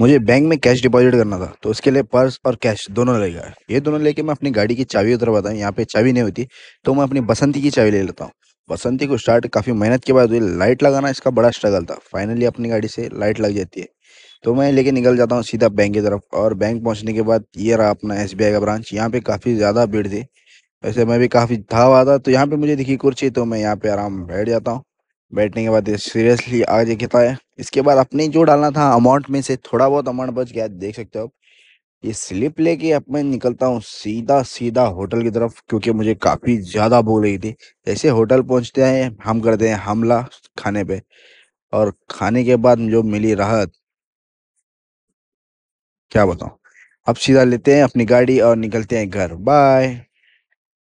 मुझे बैंक में cash deposit करना था तो उसके लिए पर्स और कैश दोनों लगेगा ये दोनों लेके मैं अपनी गाड़ी की चाबी उतर पाता यहाँ पे चाबी नहीं होती तो मैं अपनी बसंती की चाबी ले लेता हूँ बसंती को स्टार्ट काफ़ी मेहनत के बाद हुई लाइट लगाना इसका बड़ा स्ट्रगल था फाइनली अपनी गाड़ी से लाइट लग जाती है तो मैं लेके निकल जाता हूँ सीधा बैंक की तरफ और बैंक पहुँचने के बाद ये रहा अपना एस का ब्रांच यहाँ पर काफ़ी ज़्यादा भीड़ थी वैसे मैं भी काफ़ी था हुआ था तो यहाँ पर मुझे दिखी कुर्सी तो मैं यहाँ पर आराम बैठ जाता हूँ बैठने के बाद सीरियसली आगे ये कितना है इसके बाद अपने जो डालना था अमाउंट में से थोड़ा बहुत अमाउंट बच गया देख सकते हो आप ये स्लिप लेके अब मैं निकलता हूँ सीधा सीधा होटल की तरफ क्योंकि मुझे काफ़ी ज़्यादा भूख लगी थी जैसे होटल पहुंचते हैं हम करते हैं हमला खाने पे और खाने के बाद जो मिली राहत क्या बताऊ अब सीधा लेते हैं अपनी गाड़ी और निकलते हैं घर बाय